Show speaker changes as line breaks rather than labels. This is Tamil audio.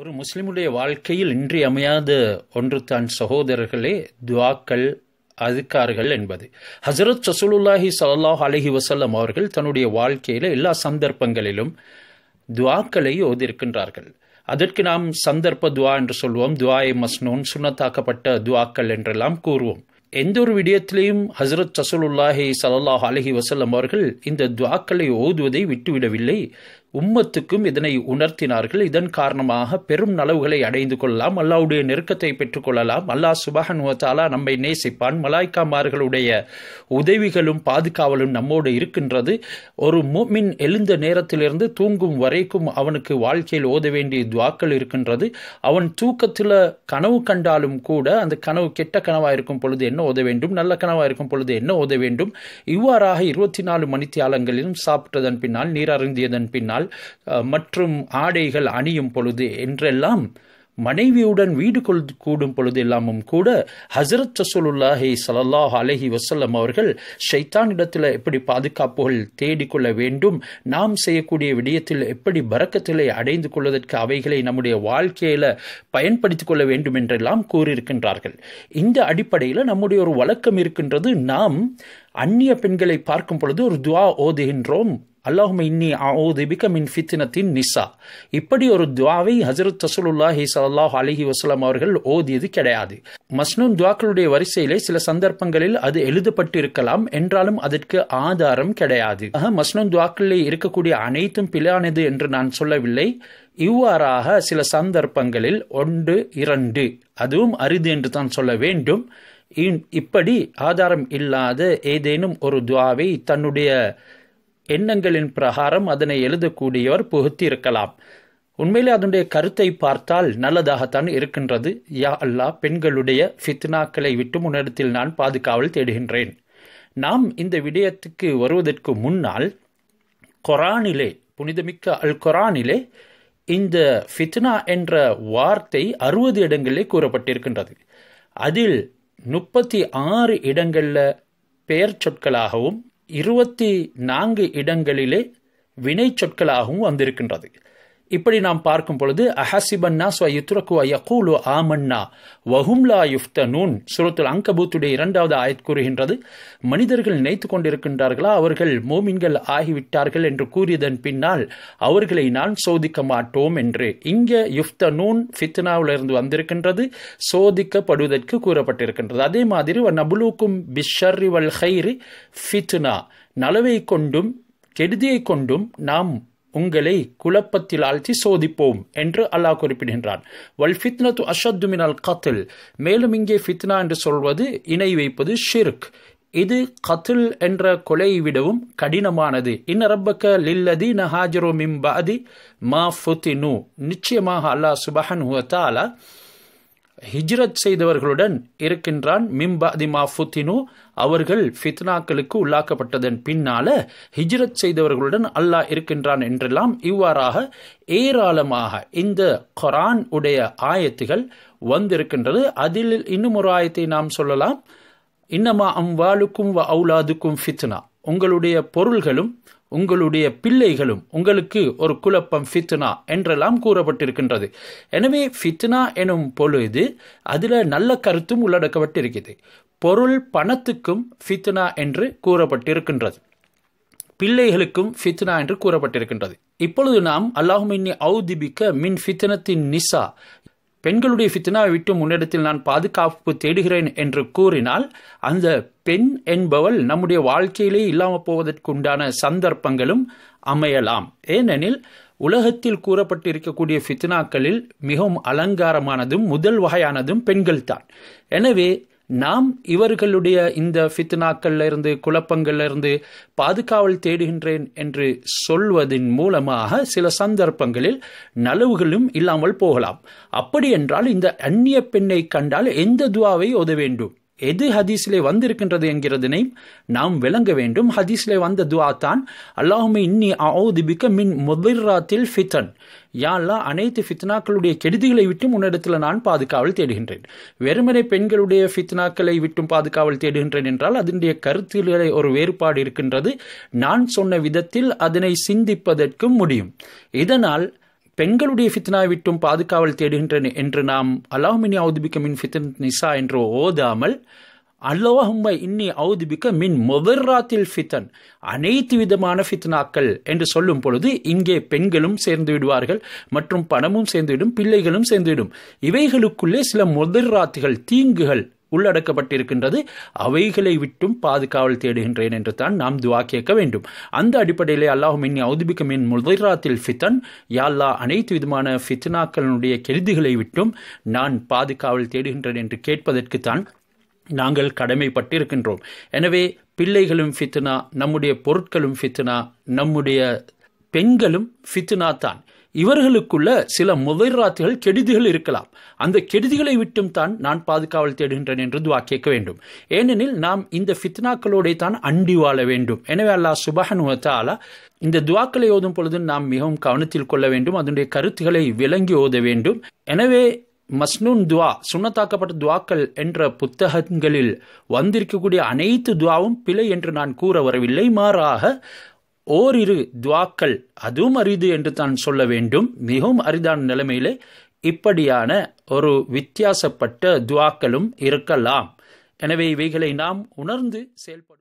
ஒரு முஸ்லிமுடைய வாழ்க்கையில் இன்றியமையாத ஒன்று தான் சகோதரர்களே துவாக்கள் அதுக்கார்கள் என்பது ஹசரத் சசூலுல்லாஹி சல்லாஹ் அலஹி வசல்லம் அவர்கள் தன்னுடைய வாழ்க்கையில் எல்லா சந்தர்ப்பங்களிலும் துவாக்களை ஓதிருக்கின்றார்கள் அதற்கு நாம் சந்தர்ப்ப துவா என்று சொல்வோம் துவாயை மஸ்னோன் சுண்ணத்தாக்கப்பட்ட துவாக்கள் என்றெல்லாம் கூறுவோம் எந்த ஒரு விடயத்திலையும் ஹசரத் சசூலுல்லாஹி சல்லாஹ் அலஹி வசல்லம் அவர்கள் இந்த துவாக்களை ஓதுவதை விட்டுவிடவில்லை உம்மத்துக்கும் இதனை உணர்த்தினார்கள் இதன் காரணமாக பெரும் நலவுகளை அடைந்து கொள்ளலாம் அல்லாவுடைய நெருக்கத்தை பெற்றுக்கொள்ளலாம் அல்லாஹ் சுபஹன்வத்தாலா நம்மை நேசிப்பான் மலாய்க்காமார்களுடைய உதவிகளும் பாதுகாவலும் நம்மோடு இருக்கின்றது ஒரு மின் எழுந்த நேரத்திலிருந்து தூங்கும் வரைக்கும் அவனுக்கு வாழ்க்கையில் ஓத வேண்டிய துவாக்கள் இருக்கின்றது அவன் தூக்கத்தில் கனவு கண்டாலும் கூட அந்த கனவு கெட்ட கனவாக இருக்கும் பொழுது என்ன ஓத வேண்டும் நல்ல கனவாக இருக்கும் பொழுது என்ன ஓத வேண்டும் இவ்வாறாக இருபத்தி நாலு மணித்தியாலங்களிலும் சாப்பிட்டதன் பின்னால் அருந்தியதன் பின்னால் மற்றும் ஆடைகள் அணியும் பொழுது என்றெல்லாம் மனைவியுடன் வீடு கொள் கூடும் பொழுது எல்லாமும் கூட ஹசரத் ரசூலுல்லாஹி சலல்லாஹ் அலஹி வசல்லம் அவர்கள் ஷைத்தானிடத்தில் எப்படி பாதுகாப்புகள் தேடிக்கொள்ள வேண்டும் நாம் செய்யக்கூடிய விடயத்தில் எப்படி பறக்கத்திலே அடைந்து கொள்வதற்கு அவைகளை நம்முடைய வாழ்க்கையில் பயன்படுத்தி கொள்ள வேண்டும் என்றெல்லாம் கூறியிருக்கின்றார்கள் இந்த அடிப்படையில் நம்முடைய ஒரு வழக்கம் இருக்கின்றது நாம் அந்நிய பெண்களை பார்க்கும் பொழுது ஒரு துவா ஓதுகின்றோம் அல்லாஹும் இன்னி ஆதிபிக மின் ஃபித்தினத்தின் நிசா இப்படி ஒரு துவாவை ஹசரத் தசூலுல்லாஹி சல்லாஹ் அலஹி வசலாம் அவர்கள் ஓதியது கிடையாது மஸ்னூன் துவாக்களுடைய வரிசையிலே சில சந்தர்ப்பங்களில் அது எழுதப்பட்டிருக்கலாம் என்றாலும் அதற்கு ஆதாரம் கிடையாது மஸ்னூன் துவாக்களில் இருக்கக்கூடிய அனைத்தும் பிழானது என்று நான் சொல்லவில்லை இவ்வாறாக சில சந்தர்ப்பங்களில் ஒன்று இரண்டு அதுவும் அரிது என்று தான் சொல்ல வேண்டும் இப்படி ஆதாரம் இல்லாத ஏதேனும் ஒரு துவாவை தன்னுடைய எண்ணங்களின் பிரகாரம் அதனை எழுதக்கூடியவர் புகுத்தியிருக்கலாம் உண்மையிலே அதனுடைய கருத்தை பார்த்தால் நல்லதாகத்தான் இருக்கின்றது யா அல்லா பெண்களுடைய ஃபித்னாக்களை விட்டு உன்னிடத்தில் நான் பாதுகாவல் தேடுகின்றேன் நாம் இந்த விடயத்துக்கு வருவதற்கு முன்னால் கொரானிலே புனிதமிக்க அல் கொரானிலே இந்த ஃபித்னா என்ற வார்த்தை அறுபது இடங்களிலே கூறப்பட்டிருக்கின்றது அதில் முப்பத்தி ஆறு இடங்களில் பெயர் சொற்களாகவும் இருபத்தி நான்கு இடங்களிலே வினை சொற்களாகவும் வந்திருக்கின்றது இப்படி நாம் பார்க்கும் பொழுது அஹசிபன்னா ஸ்வயுத்ரகு அயகூலு ஆமன்னா வஹும்லா நூன் சுரத்துல் அங்கபூத்துடைய இரண்டாவது ஆயத் கூறுகின்றது மனிதர்கள் நினைத்து கொண்டிருக்கின்றார்களா அவர்கள் மோமின்கள் ஆகிவிட்டார்கள் என்று கூறியதன் பின்னால் அவர்களை நான் சோதிக்க மாட்டோம் என்று இங்கே நூன் ஃபித்னாவிலிருந்து வந்திருக்கின்றது சோதிக்கப்படுவதற்கு கூறப்பட்டிருக்கின்றது அதே மாதிரி நபுலூக்கும் பிஷர்ரிவல் ஹைரி ஃபித்னா நலவை கொண்டும் கெடுதியை கொண்டும் நாம் உங்களை குழப்பத்தில் ஆழ்த்தி சோதிப்போம் என்று அல்லாஹ் குறிப்பிடுகின்றான் வல் கத்தில் மேலும் இங்கே ஃபித்னா என்று சொல்வது இணை வைப்பது ஷிர்க் இது கத்தில் என்ற கொலையை விடவும் கடினமானது இன்னரப்பக்க லில்லதி நஹாஜரோ மிம்பாதி மா ஃபுத்தினு நிச்சயமாக அல்லாஹ் சுபஹன் ஹுவத்தாலா ஹிஜ்ரத் செய்தவர்களுடன் இருக்கின்றான் மிம்பாதிமா ஃபுத்தினு அவர்கள் ஃபித்னாக்களுக்கு உள்ளாக்கப்பட்டதன் பின்னால ஹிஜ்ரத் செய்தவர்களுடன் அல்லாஹ் இருக்கின்றான் என்றெல்லாம் இவ்வாறாக ஏராளமாக இந்த கொரான் உடைய ஆயத்துகள் வந்திருக்கின்றது அதில் இன்னும் ஒரு ஆயத்தை நாம் சொல்லலாம் இன்னமா அம்வாலுக்கும் வ அவுலாதுக்கும் ஃபித்னா உங்களுடைய பொருள்களும் உங்களுடைய பிள்ளைகளும் உங்களுக்கு ஒரு குழப்பம் ஃபித்னா என்றெல்லாம் கூறப்பட்டிருக்கின்றது எனவே ஃபித்னா எனும் பொழுது அதில் நல்ல கருத்தும் உள்ளடக்கப்பட்டிருக்கிறது பொருள் பணத்துக்கும் ஃபித்னா என்று கூறப்பட்டிருக்கின்றது பிள்ளைகளுக்கும் ஃபித்னா என்று கூறப்பட்டிருக்கின்றது இப்பொழுது நாம் அல்லாஹுமின்னி ஔதிபிக்க மின் ஃபித்னத்தின் நிசா பெண்களுடைய ஃபித்னாவை விட்டு முன்னிடத்தில் நான் பாதுகாப்பு தேடுகிறேன் என்று கூறினால் அந்த பெண் என்பவள் நம்முடைய வாழ்க்கையிலே இல்லாமல் போவதற்குண்டான சந்தர்ப்பங்களும் அமையலாம் ஏனெனில் உலகத்தில் கூறப்பட்டிருக்கக்கூடிய ஃபித்னாக்களில் மிகவும் அலங்காரமானதும் முதல் வகையானதும் பெண்கள்தான் எனவே நாம் இவர்களுடைய இந்த ஃபித்னாக்கள்ல இருந்து குழப்பங்கள்ல இருந்து பாதுகாவல் தேடுகின்றேன் என்று சொல்வதின் மூலமாக சில சந்தர்ப்பங்களில் நலவுகளும் இல்லாமல் போகலாம் அப்படி என்றால் இந்த அந்நிய பெண்ணை கண்டால் எந்த துவாவை ஒத வேண்டும் எது ஹதீஸிலே வந்திருக்கின்றது என்கிறதனை நாம் விளங்க வேண்டும் ஹதீஸ்லே வந்த துவா தான் அல்லாஹுமே இன்னி அவுதிபிக்க மின் முதிர்ராத்தில் ஃபித்தன் யாழ்லா அனைத்து ஃபித்னாக்களுடைய கெடுதிகளை விட்டும் உன்னிடத்தில் நான் பாதுகாவல் தேடுகின்றேன் வெறுமனை பெண்களுடைய ஃபித்னாக்களை விட்டும் பாதுகாவல் தேடுகின்றேன் என்றால் அதனுடைய கருத்துகளை ஒரு வேறுபாடு இருக்கின்றது நான் சொன்ன விதத்தில் அதனை சிந்திப்பதற்கும் முடியும் இதனால் பெண்களுடைய ஃபித்னாவை விட்டும் பாதுகாவல் தேடுகின்றன என்று நாம் அலாஹுமினி அவுதுபிக்க மின் ஃபித்தன் நிசா என்று ஓதாமல் அல்லோஹும்ப இன்னி அவுதுபிக்க மின் மொதர்ராத்தில் ஃபித்தன் அனைத்து விதமான ஃபித்னாக்கள் என்று சொல்லும் பொழுது இங்கே பெண்களும் சேர்ந்து விடுவார்கள் மற்றும் பணமும் சேர்ந்துவிடும் பிள்ளைகளும் சேர்ந்துவிடும் இவைகளுக்குள்ளே சில மொதர்ராத்துகள் தீங்குகள் உள்ளடக்கப்பட்டிருக்கின்றது அவைகளை விட்டும் பாதுகாவல் தேடுகின்றேன் என்று தான் நாம் துவா கேட்க வேண்டும் அந்த அடிப்படையிலே அல்லாஹும் மின் அவுதுபிக்க மின் ஃபித்தன் யாழ்லா அனைத்து விதமான ஃபித்னாக்களுடைய கெருதிகளை விட்டும் நான் பாதுகாவல் தேடுகின்றேன் என்று கேட்பதற்கு தான் நாங்கள் கடமைப்பட்டிருக்கின்றோம் எனவே பிள்ளைகளும் ஃபித்னா நம்முடைய பொருட்களும் ஃபித்னா நம்முடைய பெண்களும் ஃபித்னா தான் இவர்களுக்குள்ள சில முதராத்துகள் கெடுதிகள் இருக்கலாம் அந்த கெடுதிகளை விட்டும் தான் நான் பாதுகாவல் தேடுகின்றேன் என்று துவா கேட்க வேண்டும் ஏனெனில் நாம் இந்த ஃபித்னாக்களோட தான் அண்டி வாழ வேண்டும் எனவே அல்லாஹ் சுபஹனுவத்தாலா இந்த துவாக்களை ஓதும் பொழுது நாம் மிகவும் கவனத்தில் கொள்ள வேண்டும் அதனுடைய கருத்துக்களை விளங்கி ஓத வேண்டும் எனவே மஸ்னூன் துவா சுண்ணத்தாக்கப்பட்ட துவாக்கள் என்ற புத்தகங்களில் வந்திருக்கக்கூடிய அனைத்து துவாவும் பிழை என்று நான் கூற வரவில்லை மாறாக ஓரிரு துவாக்கள் அதுவும் அரிது என்று தான் சொல்ல வேண்டும் மிகவும் அரிதான நிலைமையிலே இப்படியான ஒரு வித்தியாசப்பட்ட துவாக்களும் இருக்கலாம் எனவே இவைகளை நாம் உணர்ந்து செயல்பட